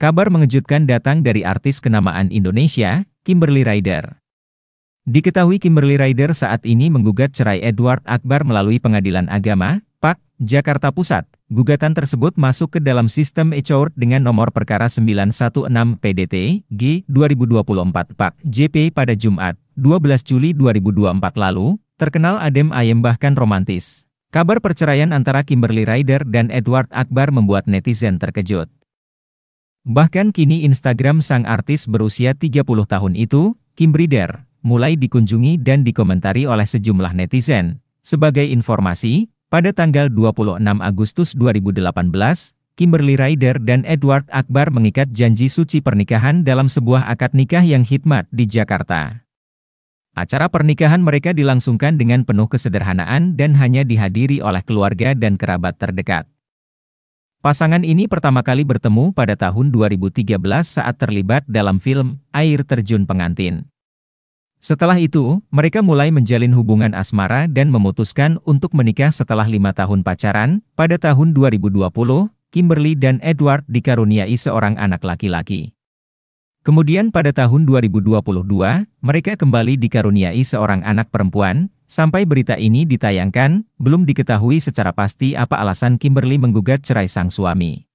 Kabar mengejutkan datang dari artis kenamaan Indonesia, Kimberly Rider. Diketahui Kimberly Rider saat ini menggugat cerai Edward Akbar melalui Pengadilan Agama, PAK, Jakarta Pusat. Gugatan tersebut masuk ke dalam sistem e dengan nomor perkara 916 PDT G 2024 PAK JP pada Jumat, 12 Juli 2024 lalu, terkenal adem ayem bahkan romantis. Kabar perceraian antara Kimberly Rider dan Edward Akbar membuat netizen terkejut. Bahkan kini Instagram sang artis berusia 30 tahun itu, Kim Brider, mulai dikunjungi dan dikomentari oleh sejumlah netizen. Sebagai informasi, pada tanggal 26 Agustus 2018, Kimberly Ryder dan Edward Akbar mengikat janji suci pernikahan dalam sebuah akad nikah yang hikmat di Jakarta. Acara pernikahan mereka dilangsungkan dengan penuh kesederhanaan dan hanya dihadiri oleh keluarga dan kerabat terdekat. Pasangan ini pertama kali bertemu pada tahun 2013 saat terlibat dalam film Air Terjun Pengantin. Setelah itu, mereka mulai menjalin hubungan asmara dan memutuskan untuk menikah setelah lima tahun pacaran. Pada tahun 2020, Kimberly dan Edward dikaruniai seorang anak laki-laki. Kemudian pada tahun 2022, mereka kembali dikaruniai seorang anak perempuan, sampai berita ini ditayangkan, belum diketahui secara pasti apa alasan Kimberly menggugat cerai sang suami.